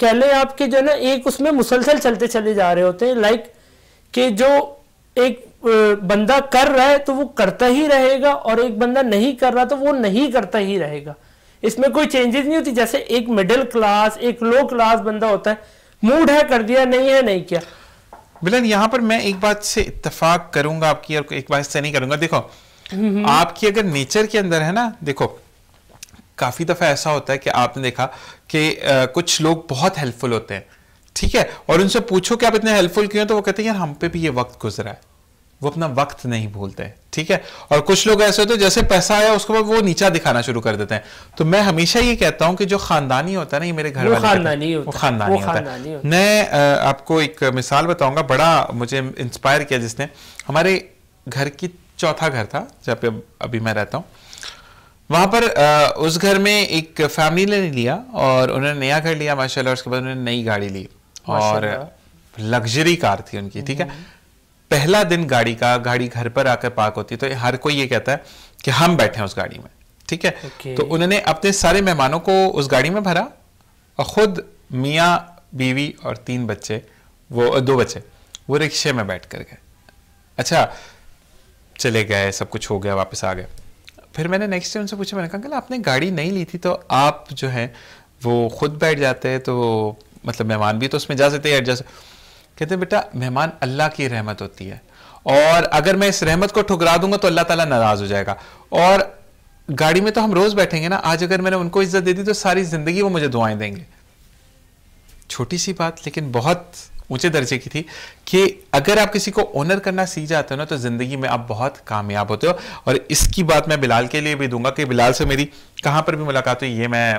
कहले आपके जो है ना एक उसमें मुसलसल चलते चले जा रहे होते हैं लाइक कि जो एक बंदा कर रहा है तो वो करता ही रहेगा और एक बंदा नहीं कर रहा तो वो नहीं करता ही रहेगा इसमें कोई चेंजेस नहीं होती जैसे एक मिडिल क्लास एक लो क्लास बंदा होता है मूड है कर दिया नहीं है नहीं किया बिलन यहाँ पर मैं एक बात से इतफाक करूंगा आपकी और एक बात से नहीं करूंगा देखो हम्म, हम्म। आपकी अगर नेचर के अंदर है ना देखो काफ़ी दफ़ा ऐसा होता है कि आपने देखा कि कुछ लोग बहुत हेल्पफुल होते हैं ठीक है और उनसे पूछो कि आप इतने हेल्पफुल क्यों हैं तो वो कहते हैं यार हम पे भी ये वक्त गुजरा है वो अपना वक्त नहीं भूलते ठीक है और कुछ लोग ऐसे होते हैं जैसे पैसा आया उसके बाद वो नीचा दिखाना शुरू कर देते हैं तो मैं हमेशा ये कहता हूं कि जो खानदानी होता है ना ये मेरे घर वाले खानदानी होता, है खानदानी होता है मैं आपको एक मिसाल बताऊंगा बड़ा मुझे इंस्पायर किया जिसने हमारे घर की चौथा घर था जहाँ पे अभी मैं रहता हूँ वहाँ पर आ, उस घर में एक फैमिली ने लिया और उन्होंने नया घर लिया माशाल्लाह उसके बाद उन्होंने नई गाड़ी ली और लग्जरी कार थी उनकी ठीक है हम्म। पहला दिन गाड़ी का गाड़ी घर पर आकर पार्क होती तो हर कोई ये कहता है कि हम बैठे हैं उस गाड़ी में ठीक है तो उन्होंने अपने सारे मेहमानों को उस गाड़ी में भरा और खुद मियाँ बीवी और तीन बच्चे वो दो बच्चे वो रिक्शे में बैठ कर गए अच्छा चले गए सब कुछ हो गया वापस आ गए फिर मैंने नेक्स्ट डे उनसे पूछा मैंने कहा कल आपने गाड़ी नहीं ली थी तो आप जो है वो खुद बैठ जाते हैं तो मतलब मेहमान भी तो उसमें जा सकते हैं एडजस्ट कहते हैं बेटा मेहमान अल्लाह की रहमत होती है और अगर मैं इस रहमत को ठुकरा दूंगा तो अल्लाह ताला नाराज हो जाएगा और गाड़ी में तो हम रोज बैठेंगे ना आज अगर मैंने उनको इज्जत दे दी तो सारी जिंदगी वो मुझे दुआएं देंगे छोटी सी बात लेकिन बहुत ऊंचे दर्जे की थी कि अगर आप किसी को ऑनर करना सीख जाते हो ना तो ज़िंदगी में आप बहुत कामयाब होते हो और इसकी बात मैं बिलाल के लिए भी दूंगा कि बिलाल से मेरी कहां पर भी मुलाकात हुई ये मैं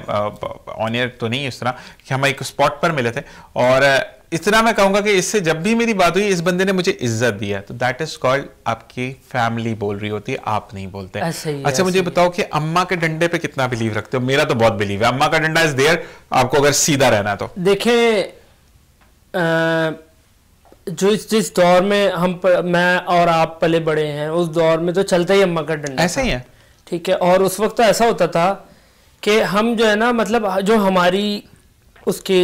ऑनियर तो नहीं इस तरह कि हम एक स्पॉट पर मिले थे और इतना मैं कहूंगा कि इससे जब भी मेरी बात हुई इस बंदे ने मुझे इज्जत दी है तो दैट इज कॉल्ड आपकी फैमिली बोल रही होती है आप नहीं बोलते अच्छा मुझे बताओ कि अम्मा के डंडे पे कितना बिलीव रखते हो मेरा तो बहुत बिलीव है अम्मा का डंडा इज देयर आपको अगर सीधा रहना तो देखे जो इस जिस दौर में हम प, मैं और आप पले बड़े हैं उस दौर में तो चलता ही अम्मा का डंडा ऐसा ही है ठीक है और उस वक्त तो ऐसा होता था कि हम जो है ना मतलब जो हमारी उसके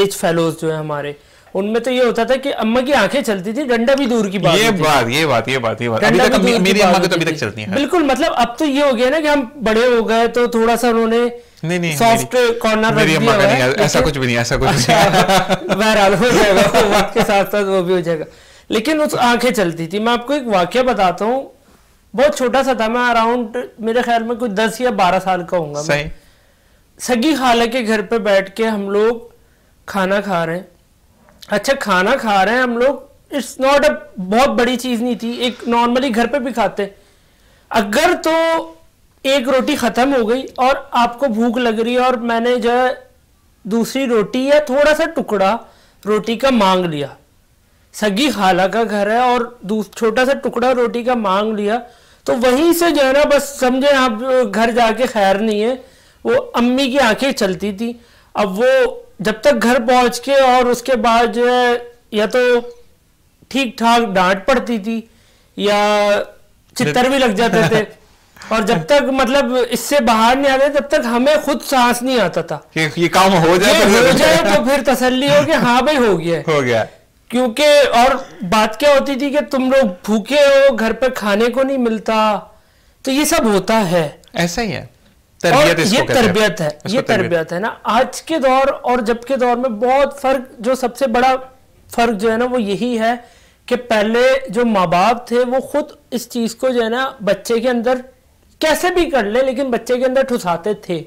एज फेलोज जो है हमारे उनमें तो ये होता था कि अम्मा की आंखें चलती थी डंडा भी दूर की बात ये बात ये बात ये बात ये बात अभी तक मेरी अम्मा की तो अभी तक चलती है बिल्कुल मतलब अब तो ये हो गया ना कि हम बड़े हो गए तो थोड़ा सा उन्होंने नहीं नहीं सॉफ्ट कॉर्नर मेरी अम्मा का नहीं ऐसा कुछ भी नहीं ऐसा अच्छा, कुछ बहरहाल हो जाएगा वक्त के साथ साथ वो भी हो जाएगा लेकिन उस आंखें चलती थी मैं आपको एक वाक्य बताता हूँ बहुत छोटा सा था मैं अराउंड मेरे ख्याल में कुछ दस या बारह साल का हूँ सगी खाला के घर पे बैठ के हम लोग खाना खा रहे हैं अच्छा खाना खा रहे हैं हम लोग इट्स नॉट अ बहुत बड़ी चीज नहीं थी एक नॉर्मली घर पे भी खाते अगर तो एक रोटी खत्म हो गई और आपको भूख लग रही है और मैंने जो है दूसरी रोटी या थोड़ा सा टुकड़ा रोटी का मांग लिया सगी खाला का घर है और छोटा सा टुकड़ा रोटी का मांग लिया तो वहीं से जो है ना बस समझे आप घर जाके खैर नहीं है वो अम्मी की आंखें चलती थी अब वो जब तक घर पहुंच के और उसके बाद जो है या तो ठीक ठाक डांट पड़ती थी या चित्तर भी लग जाते थे और जब तक मतलब इससे बाहर नहीं आते तब तक हमें खुद सांस नहीं आता था ये, ये काम हो जाए तो हो जाए तो फिर तसल्ली हो कि हाँ भाई हो गया हो गया क्योंकि और बात क्या होती थी कि तुम लोग भूखे हो घर पर खाने को नहीं मिलता तो ये सब होता है ऐसा ही है तरबियत ये तरबियत है ये तरबियत है ना आज के दौर और जब के दौर में बहुत फर्क जो सबसे बड़ा फर्क जो है ना वो यही है कि पहले जो माँ बाप थे वो खुद इस चीज को जो है ना बच्चे के अंदर कैसे भी कर ले लेकिन बच्चे के अंदर ठुसाते थे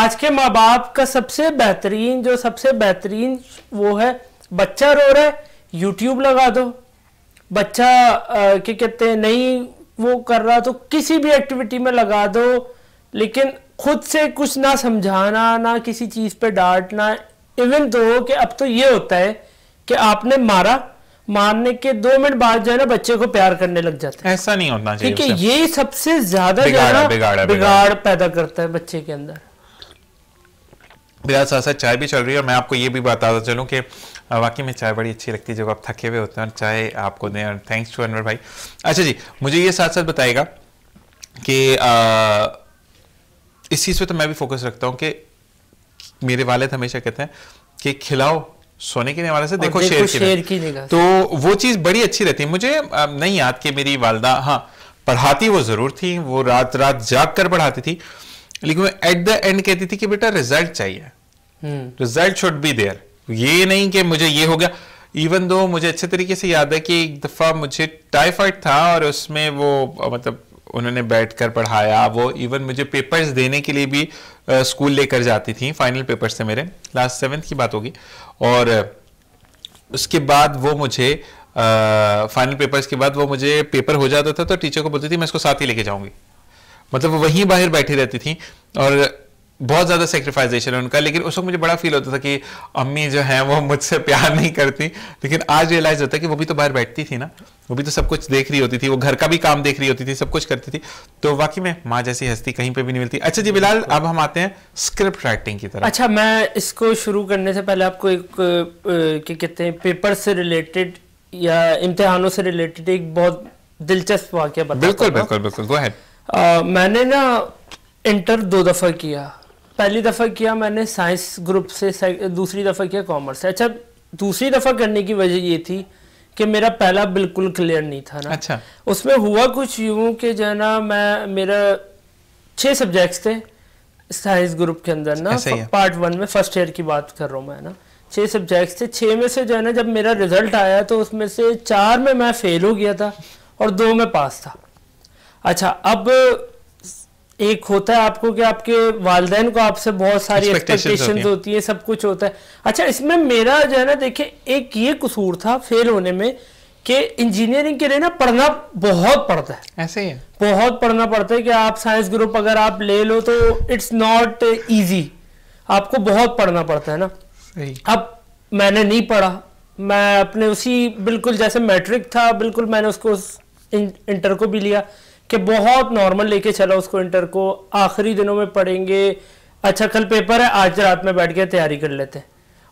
आज के माँ बाप का सबसे बेहतरीन जो सबसे बेहतरीन वो है बच्चा रो रहा है यूट्यूब लगा दो बच्चा क्या कहते हैं नहीं वो कर रहा तो किसी भी एक्टिविटी में लगा दो लेकिन खुद से कुछ ना समझाना ना किसी चीज़ पे डांटना इवन दो तो कि अब तो ये होता है कि आपने मारा मारने के दो मिनट बाद जो है ना बच्चे को प्यार करने लग जाते हैं ऐसा नहीं होता ठीक है ये सबसे ज्यादा बिगाड़, बिगाड़, बिगाड़ पैदा करता है बच्चे के अंदर बिलाल साथ साथ चाय भी चल रही है और मैं आपको ये भी बताता चलूँ कि वाकई में चाय बड़ी अच्छी लगती है जब आप थके हुए होते हैं और चाय आपको दें और थैंक्स टू अनवर भाई अच्छा जी मुझे ये साथ साथ बताएगा कि इस चीज़ पे तो मैं भी फोकस रखता हूँ कि मेरे वालिद हमेशा कहते हैं कि खिलाओ सोने के हवाले से देखो, देखो शेर, शेर की, की तो वो चीज़ बड़ी अच्छी रहती है मुझे नहीं याद कि मेरी वालदा हाँ पढ़ाती वो ज़रूर थी वो रात रात जाग कर पढ़ाती थी लेकिन एट द एंड कहती थी कि बेटा रिजल्ट चाहिए रिजल्ट शुड बी देयर ये नहीं कि मुझे ये हो गया इवन दो मुझे अच्छे तरीके से याद है कि एक दफ़ा मुझे टाइफाइड था और उसमें वो मतलब उन्होंने बैठकर पढ़ाया वो इवन मुझे पेपर्स देने के लिए भी स्कूल लेकर जाती थी फाइनल पेपर्स थे मेरे लास्ट सेवन्थ की बात होगी और उसके बाद वो मुझे फाइनल पेपर्स के बाद वो मुझे पेपर हो जाता था तो टीचर को बोलती थी मैं इसको साथ ही लेके जाऊंगी मतलब वो वहीं बाहर बैठी रहती थी और बहुत ज़्यादा सेक्रीफाइजेशन है उनका लेकिन उस वक्त मुझे बड़ा फील होता था कि अम्मी जो है वो मुझसे प्यार नहीं करती लेकिन आज रियलाइज होता है कि वो भी तो बाहर बैठती थी ना वो भी तो सब कुछ देख रही होती थी वो घर का भी काम देख रही होती थी सब कुछ करती थी तो वाकई में माँ जैसी हस्ती कहीं पे भी नहीं मिलती अच्छा जी बिलाल अब हम आते हैं स्क्रिप्ट राइटिंग की तरफ अच्छा मैं इसको शुरू करने से पहले आपको एक क्या कहते हैं पेपर से रिलेटेड या इम्तहानों से रिलेटेड एक बहुत दिलचस्प वाक्य बिल्कुल बिल्कुल बिल्कुल मैंने ना इंटर दो दफ़ा किया पहली दफ़ा किया मैंने साइंस ग्रुप से दूसरी दफ़ा किया कॉमर्स से अच्छा दूसरी दफ़ा करने की वजह ये थी कि मेरा पहला बिल्कुल क्लियर नहीं था ना अच्छा उसमें हुआ कुछ यूं कि जो ना मैं मेरा छः सब्जेक्ट्स थे साइंस ग्रुप के अंदर ना पार्ट वन में फर्स्ट ईयर की बात कर रहा हूँ मैं ना छः सब्जेक्ट्स थे छः में से जो है ना जब मेरा रिजल्ट आया तो उसमें से चार में मैं फेल हो गया था और दो में पास था अच्छा अब एक होता है आपको कि आपके वालदेन को आपसे बहुत सारी एक्सपेक्टेशन होती है सब कुछ होता है अच्छा इसमें मेरा जो है ना देखिए एक ये कसूर था फेल होने में कि इंजीनियरिंग के लिए ना पढ़ना बहुत पड़ता है ऐसे ही है बहुत पढ़ना पड़ता है कि आप साइंस ग्रुप अगर आप ले लो तो इट्स नॉट ईजी आपको बहुत पढ़ना पड़ता है ना अब मैंने नहीं पढ़ा मैं अपने उसी बिल्कुल जैसे मैट्रिक था बिल्कुल मैंने उसको इंटर को भी लिया कि बहुत नॉर्मल लेके चला उसको इंटर को आखिरी दिनों में पढ़ेंगे अच्छा कल पेपर है आज रात में बैठ के तैयारी कर लेते हैं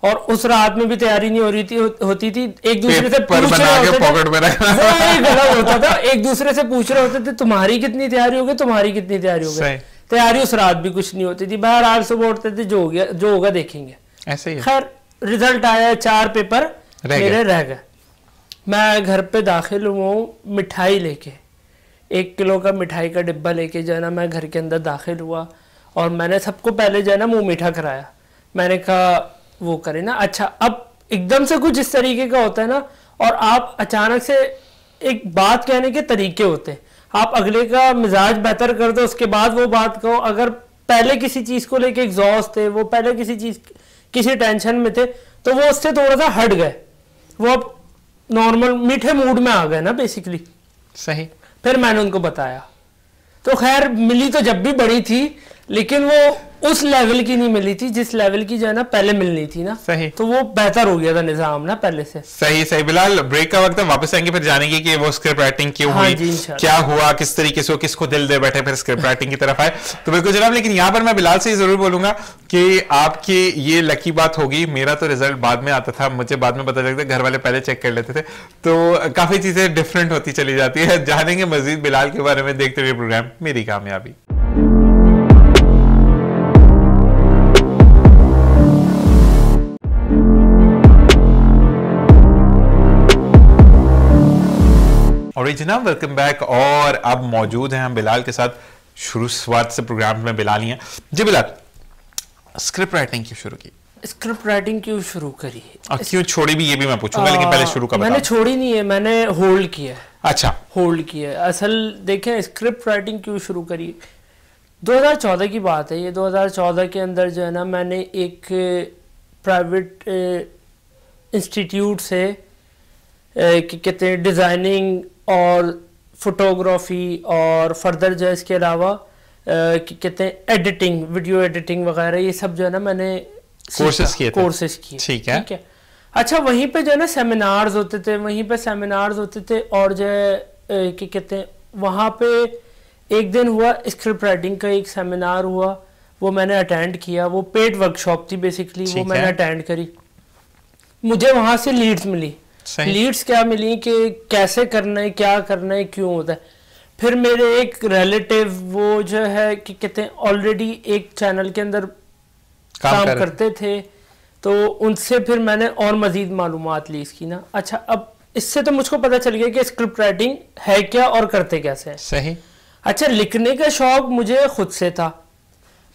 और उस रात में भी तैयारी नहीं हो रही थी हो, होती थी एक दूसरे से पूछ रहे होते पॉकेट में हाँ, गलत होता था एक दूसरे से पूछ रहे होते थे तुम्हारी कितनी तैयारी होगी तुम्हारी कितनी तैयारी होगी तैयारी उस रात भी कुछ नहीं होती थी बाहर आज सुबह उठते थे जो हो गया जो होगा देखेंगे ऐसे ही खैर रिजल्ट आया चार पेपर मेरे रह गए मैं घर पे दाखिल हुआ मिठाई लेके एक किलो का मिठाई का डिब्बा लेके जो है ना मैं घर के अंदर दाखिल हुआ और मैंने सबको पहले जो है ना मुँह मीठा कराया मैंने कहा वो करे ना अच्छा अब एकदम से कुछ इस तरीके का होता है ना और आप अचानक से एक बात कहने के तरीके होते हैं आप अगले का मिजाज बेहतर कर दो उसके बाद वो बात कहो अगर पहले किसी चीज़ को लेके एग्जॉस्ट थे वो पहले किसी चीज़ किसी टेंशन में थे तो वो उससे थोड़ा सा हट गए वो अब नॉर्मल मीठे मूड में आ गए ना बेसिकली सही फिर मैंने उनको बताया तो खैर मिली तो जब भी बड़ी थी लेकिन वो उस लेवल की नहीं मिली थी जिस लेवल की जो है ना पहले मिलनी थी ना सही तो वो बेहतर हो गया था निजाम ना पहले से सही सही बिलाल ब्रेक का वक्त वापस आएंगे फिर जानेंगे कि वो स्क्रिप्ट राइटिंग क्यों हाँ हुई क्या हुआ किस तरीके से किसको दिल दे बैठे फिर स्क्रिप्ट राइटिंग की तरफ आए तो बिल्कुल जनाब लेकिन यहाँ पर मैं बिलाल से जरूर बोलूंगा कि आपकी ये लकी बात होगी मेरा तो रिजल्ट बाद में आता था मुझे बाद में पता चलता घर वाले पहले चेक कर लेते थे तो काफी चीजें डिफरेंट होती चली जाती है जानेंगे मजीद बिलाल के बारे में देखते हुए प्रोग्राम मेरी कामयाबी ओरिजिनल वेलकम बैक और अब मौजूद हैं हम बिलाल के साथ शुरू स्वाद से प्रोग्राम में बिलाल ही हैं जी बिलाल स्क्रिप्ट राइटिंग क्यों शुरू की स्क्रिप्ट राइटिंग क्यों शुरू करी और क्यों छोड़ी भी ये भी मैं पूछूंगा लेकिन पहले शुरू का मैंने छोड़ी नहीं है मैंने होल्ड किया है अच्छा होल्ड किया है असल देखें स्क्रिप्ट राइटिंग क्यों शुरू करी 2014 की बात है ये 2014 के अंदर जो है ना मैंने एक प्राइवेट eh, इंस्टीट्यूट eh, से कि कहते हैं डिज़ाइनिंग और फोटोग्राफी और फर्दर जो है इसके अलावा कहते हैं एडिटिंग वीडियो एडिटिंग वगैरह ये सब जो है ना मैंने कोर्सेज किए कोर्सेज किए ठीक है ठीक है अच्छा वहीं पे जो है ना सेमिनार्स होते थे वहीं पे सेमिनार्स होते थे और जो है कि कहते हैं वहाँ पे एक दिन हुआ स्क्रिप्ट राइटिंग का एक सेमिनार हुआ वो मैंने अटेंड किया वो पेड वर्कशॉप थी बेसिकली वो मैंने अटेंड करी मुझे वहाँ से लीड्स मिली लीड्स क्या मिली कि कैसे करना है क्या करना है क्यों होता है फिर मेरे एक रिलेटिव वो जो है कि कहते हैं ऑलरेडी एक चैनल के अंदर काम, काम कर करते थे तो उनसे फिर मैंने और मज़ीद मालूम ली इसकी ना अच्छा अब इससे तो मुझको पता चल गया कि स्क्रिप्ट राइटिंग है क्या और करते कैसे सही अच्छा लिखने का शौक मुझे खुद से था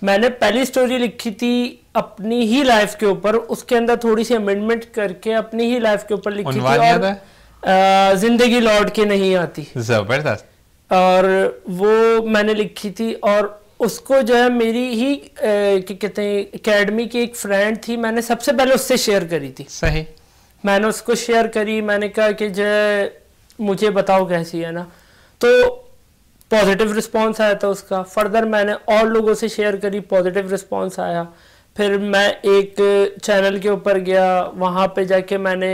मैंने पहली स्टोरी लिखी थी अपनी ही लाइफ के ऊपर उसके अंदर थोड़ी सी अमेंडमेंट करके अपनी ही लाइफ के ऊपर लिखी थी और जिंदगी लौट के नहीं आती जबरदस्त और वो मैंने लिखी थी और उसको जो है मेरी ही कहते हैं अकेडमी की एक फ्रेंड थी मैंने सबसे पहले उससे शेयर करी थी सही मैंने उसको शेयर करी मैंने कहा कि जो मुझे बताओ कैसी है ना तो पॉजिटिव रिस्पॉन्स आया था उसका फर्दर मैंने और लोगों से शेयर करी पॉजिटिव रिस्पॉन्स आया फिर मैं एक चैनल के ऊपर गया वहाँ पे जाके मैंने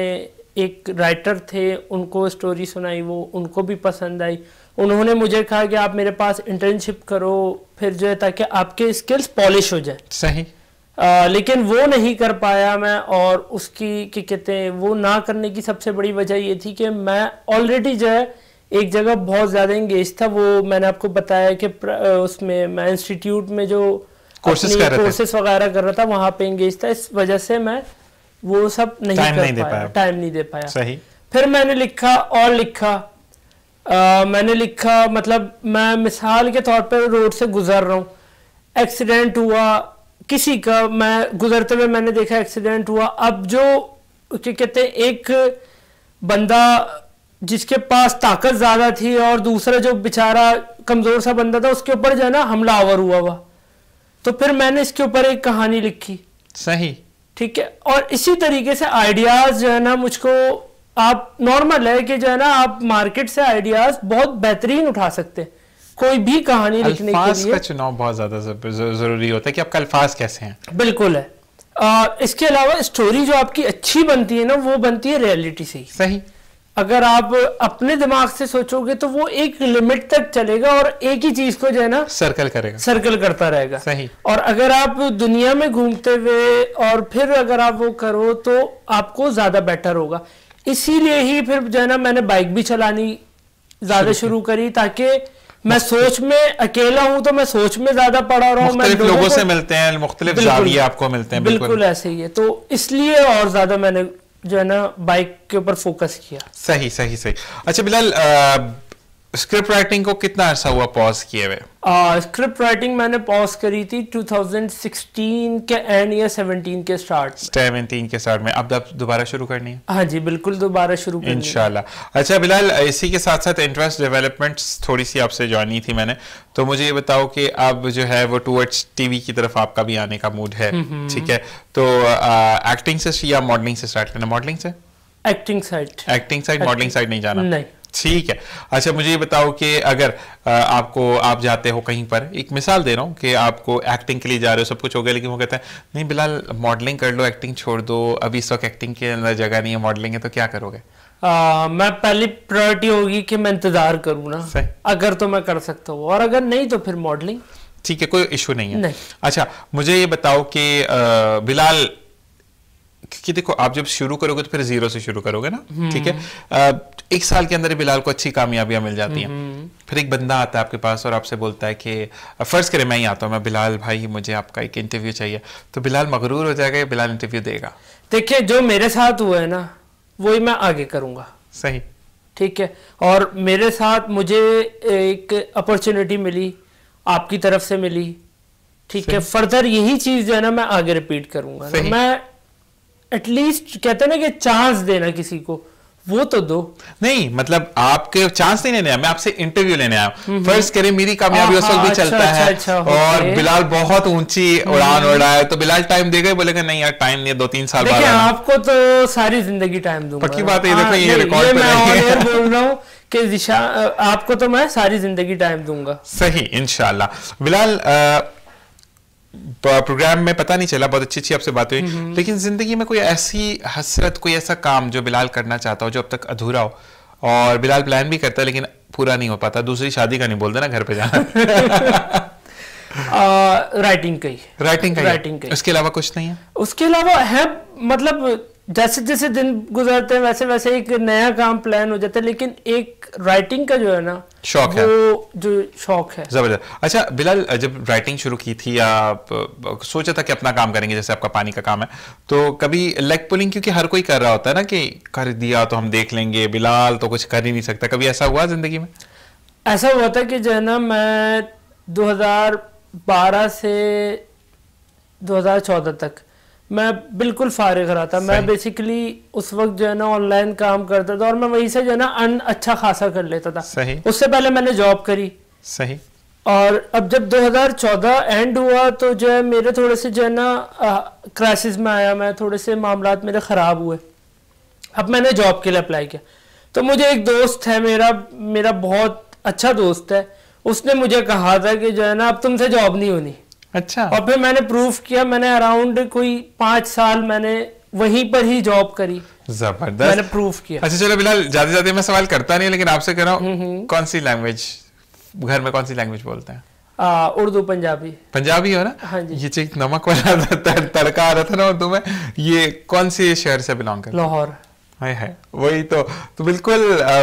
एक राइटर थे उनको स्टोरी सुनाई वो उनको भी पसंद आई उन्होंने मुझे कहा कि आप मेरे पास इंटर्नशिप करो फिर जो है ताकि आपके स्किल्स पॉलिश हो जाए सही आ, लेकिन वो नहीं कर पाया मैं और उसकी क्या कहते हैं वो ना करने की सबसे बड़ी वजह ये थी कि मैं ऑलरेडी जो है एक जगह बहुत ज़्यादा इंगेज था वो मैंने आपको बताया कि उसमें मैं इंस्टीट्यूट में जो कोर्सेस वगैरह कर रहा था वहां पे इंगेज था इस वजह से मैं वो सब नहीं कर नहीं पाया टाइम नहीं दे पाया सही फिर मैंने लिखा और लिखा आ, मैंने लिखा मतलब मैं मिसाल के तौर पर रोड से गुजर रहा हूँ एक्सीडेंट हुआ किसी का मैं गुजरते हुए मैंने देखा एक्सीडेंट हुआ अब जो क्या कहते हैं एक बंदा जिसके पास ताकत ज्यादा थी और दूसरा जो बेचारा कमजोर सा बंदा था उसके ऊपर जो है ना हमलावर हुआ हुआ तो फिर मैंने इसके ऊपर एक कहानी लिखी सही ठीक है और इसी तरीके से आइडियाज जो है ना मुझको आप नॉर्मल है कि जो है ना आप मार्केट से आइडियाज बहुत बेहतरीन उठा सकते हैं कोई भी कहानी लिखने के लिए का चुनाव बहुत ज्यादा जरूरी होता है कि आपका अल्फाज कैसे हैं बिल्कुल है आ, इसके अलावा स्टोरी जो आपकी अच्छी बनती है ना वो बनती है रियलिटी से ही सही अगर आप अपने दिमाग से सोचोगे तो वो एक लिमिट तक चलेगा और एक ही चीज को जो है ना सर्कल करेगा सर्कल करता रहेगा सही और अगर आप दुनिया में घूमते हुए और फिर अगर आप वो करो तो आपको ज्यादा बेटर होगा इसीलिए ही फिर जो है ना मैंने बाइक भी चलानी ज्यादा शुरू करी ताकि मैं सोच में अकेला हूं तो मैं सोच में ज्यादा पड़ा रहा हूँ लोगों से मिलते हैं मुख्तलिफ आपको मिलते हैं बिल्कुल ऐसे ही है तो इसलिए और ज्यादा मैंने जो है ना बाइक के ऊपर फोकस किया सही सही सही अच्छा बिलाल आ, स्क्रिप्ट राइटिंग को कितना अरसा अच्छा हुआ पॉज किए हुए स्क्रिप्ट राइटिंग मैंने पॉज करी थी 2016 के एंड या 17 के स्टार्ट 17 के स्टार्ट में अब दोबारा शुरू करनी है हाँ जी बिल्कुल दोबारा शुरू करनी इनशाला अच्छा बिलाल इसी के साथ साथ इंटरेस्ट डेवलपमेंट थोड़ी सी आपसे जानी थी मैंने तो मुझे ये बताओ कि अब जो है वो टूवर्ड्स टीवी की तरफ आपका भी आने का मूड है हम्म, हम्म। ठीक है तो एक्टिंग से या मॉडलिंग से स्टार्ट करना मॉडलिंग से acting side acting side modelling side नहीं जाना नहीं ठीक है अच्छा मुझे ये बताओ कि अगर आपको आप जाते हो कहीं पर एक मिसाल दे रहा हूँ कि आपको एक्टिंग के लिए जा रहे हो सब कुछ हो गया लेकिन वो कहते हैं नहीं बिलाल मॉडलिंग कर लो एक्टिंग छोड़ दो अभी इस वक्त एक्टिंग के अंदर जगह नहीं है मॉडलिंग है तो क्या करोगे आ, मैं पहली प्रायोरिटी होगी कि मैं इंतजार करूँ ना सही? अगर तो मैं कर सकता हूँ और अगर नहीं तो फिर मॉडलिंग ठीक है कोई इशू नहीं है नहीं। अच्छा मुझे ये बताओ कि बिलाल क्योंकि देखो आप जब शुरू करोगे तो फिर जीरो से शुरू करोगे ना ठीक है एक साल के अंदर बिलाल को अच्छी कामयाबियां मिल जाती हैं हम्म, हम्म। फिर एक बंदा आता है आपके पास और आपसे बोलता है कि फर्ज करें मैं ही आता हूँ मैं बिलाल भाई मुझे आपका एक इंटरव्यू चाहिए तो बिलाल मगरूर हो जाएगा या बिलाल इंटरव्यू देगा देखिए जो मेरे साथ हुआ है ना वही मैं आगे करूंगा सही ठीक है और मेरे साथ मुझे एक अपॉर्चुनिटी मिली आपकी तरफ से मिली ठीक है फर्दर यही चीज जो है ना मैं आगे रिपीट करूंगा मैं एटलीस्ट कहते ना कि चांस देना किसी को वो तो दो नहीं मतलब आपके चांस नहीं लेने मैं आपसे इंटरव्यू लेने आया फर्स्ट करें मेरी कामयाबी उस वक्त भी चलता अच्छा, है अच्छा, अच्छा, और बिलाल बहुत ऊंची हम्म। उड़ान उड़ रहा है तो बिलाल टाइम देगा बोलेगा नहीं यार टाइम नहीं दो तीन साल बाद आपको तो सारी जिंदगी टाइम दूंगा पक्की बात है हाँ, देखो ये रिकॉर्ड बोल रहा हूँ कि दिशा आपको तो मैं सारी जिंदगी टाइम दूंगा सही इनशाला बिलाल प्रोग्राम में पता नहीं चला बहुत अच्छी अच्छी आपसे बात हुई हम्म, हम्म। लेकिन जिंदगी में कोई ऐसी हसरत कोई ऐसा काम जो बिलाल करना चाहता हो जो अब तक अधूरा हो और बिलाल प्लान भी करता है लेकिन पूरा नहीं हो पाता दूसरी शादी का नहीं बोलता ना घर पे जाना राइटिंग राइटिंग राइटिंग उसके अलावा कुछ नहीं है उसके अलावा है मतलब जैसे जैसे दिन गुजरते हैं वैसे वैसे एक नया काम प्लान हो जाता है लेकिन एक राइटिंग का जो है ना शौक है जो शौक है जबरदस्त अच्छा बिलाल जब राइटिंग शुरू की थी या सोचा था कि अपना काम करेंगे जैसे आपका पानी का काम है तो कभी लेग पुलिंग क्योंकि हर कोई कर रहा होता है ना कि कर दिया तो हम देख लेंगे बिलाल तो कुछ कर ही नहीं सकता कभी ऐसा हुआ जिंदगी में ऐसा हुआ था कि जो है ना मैं 2012 से 2014 तक मैं बिल्कुल फारिग रहा था मैं बेसिकली उस वक्त जो है ना ऑनलाइन काम करता था और मैं वहीं से जो है ना अन अच्छा खासा कर लेता था सही उससे पहले मैंने जॉब करी सही और अब जब 2014 एंड हुआ तो जो है मेरे थोड़े से जो है ना क्राइसिस में आया मैं थोड़े से मामला मेरे ख़राब हुए अब मैंने जॉब के लिए अप्लाई किया तो मुझे एक दोस्त है मेरा मेरा बहुत अच्छा दोस्त है उसने मुझे कहा था कि जो है ना अब तुमसे जॉब नहीं होनी अच्छा और फिर मैंने प्रूफ किया मैंने अराउंड कोई पांच साल मैंने वहीं पर ही जॉब करी जबरदस्त मैंने प्रूफ किया अच्छा चलो बिलाल ज्यादा ज्यादा मैं सवाल करता नहीं लेकिन आपसे कह रहा हूँ हम्म, हम्म। कौन सी लैंग्वेज घर में कौन सी लैंग्वेज बोलते हैं उर्दू पंजाबी पंजाबी हो ना हाँ जी ये चीज नमक वाला तड़का आ रहा था ना उर्दू में ये कौन से शहर से बिलोंग कर लाहौर हाय हाय वही तो तो बिल्कुल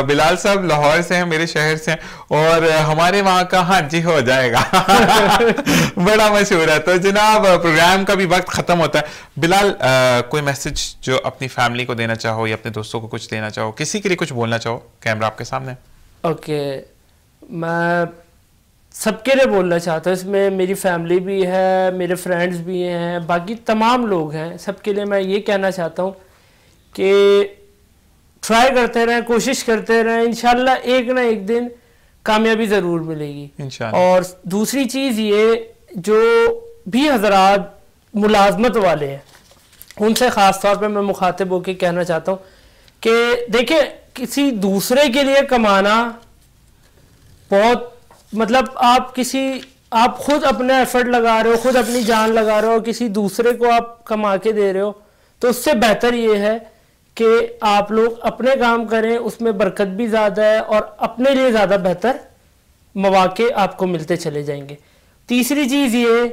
बिलाल साहब लाहौर से हैं मेरे शहर से हैं और हमारे वहाँ का हाँ जी हो जाएगा बड़ा मशहूर है तो जनाब प्रोग्राम का भी वक्त ख़त्म होता है बिलाल आ, कोई मैसेज जो अपनी फैमिली को देना चाहो या अपने दोस्तों को कुछ देना चाहो किसी के लिए कुछ बोलना चाहो कैमरा आपके सामने ओके मैं सबके लिए बोलना चाहता हूँ इसमें मेरी फैमिली भी है मेरे फ्रेंड्स भी हैं बाकी तमाम लोग हैं सबके लिए मैं ये कहना चाहता हूँ कि ट्राई करते रहें कोशिश करते रहें इनशाला एक ना एक दिन कामयाबी ज़रूर मिलेगी और दूसरी चीज़ ये जो भी हजरात मुलाजमत वाले हैं उनसे ख़ास तौर पर मैं मुखातिब होकर कहना चाहता हूँ कि देखिए किसी दूसरे के लिए कमाना बहुत मतलब आप किसी आप खुद अपना एफर्ट लगा रहे हो खुद अपनी जान लगा रहे हो किसी दूसरे को आप कमा के दे रहे हो तो उससे बेहतर ये है कि आप लोग अपने काम करें उसमें बरकत भी ज़्यादा है और अपने लिए ज़्यादा बेहतर मौाक़े आपको मिलते चले जाएंगे तीसरी चीज़ ये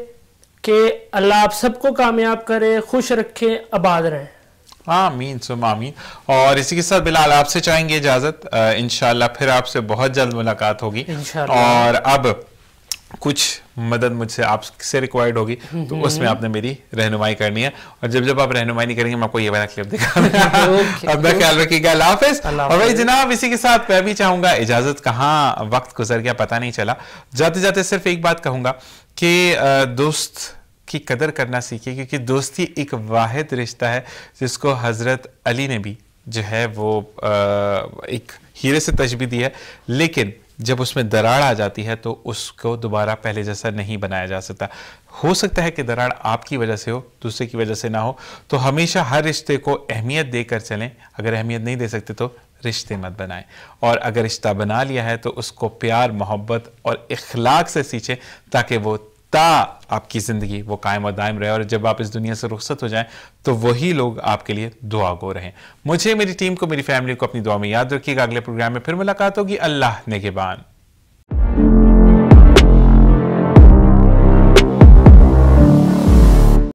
कि अल्लाह आप सबको कामयाब करे खुश रखें आबाद रहें आमीन सुम आमीन और इसी के साथ बिलाल आपसे चाहेंगे इजाज़त इनशाला फिर आपसे बहुत जल्द मुलाकात होगी और अब कुछ मदद मुझसे आपसे रिक्वायर्ड होगी तो उसमें आपने मेरी रहनुमाई करनी है और जब जब आप रहनुमाई नहीं करेंगे मैं आपको ये वाला क्लिप दिखाऊंगा अब ख्याल और भाई जनाब इसी के साथ मैं भी चाहूंगा इजाजत कहाँ वक्त गुजर गया पता नहीं चला जाते जाते सिर्फ एक बात कहूंगा कि दोस्त की कदर करना सीखिए क्योंकि दोस्ती एक वाहिद रिश्ता है जिसको हजरत अली ने भी जो है वो एक हीरे से तजबी दी है लेकिन जब उसमें दरार आ जाती है तो उसको दोबारा पहले जैसा नहीं बनाया जा सकता हो सकता है कि दरार आपकी वजह से हो दूसरे की वजह से ना हो तो हमेशा हर रिश्ते को अहमियत देकर चलें अगर अहमियत नहीं दे सकते तो रिश्ते मत बनाएं और अगर रिश्ता बना लिया है तो उसको प्यार मोहब्बत और इखलाक से सींचें ताकि वो ता आपकी ज़िंदगी वो कायम और दायम रहे और जब आप इस दुनिया से रुखसत हो जाएं तो वही लोग आपके लिए दुआ गो रहें मुझे मेरी टीम को मेरी फैमिली को अपनी दुआ में याद रखिएगा अगले प्रोग्राम में फिर मुलाकात होगी अल्लाह नेगेबान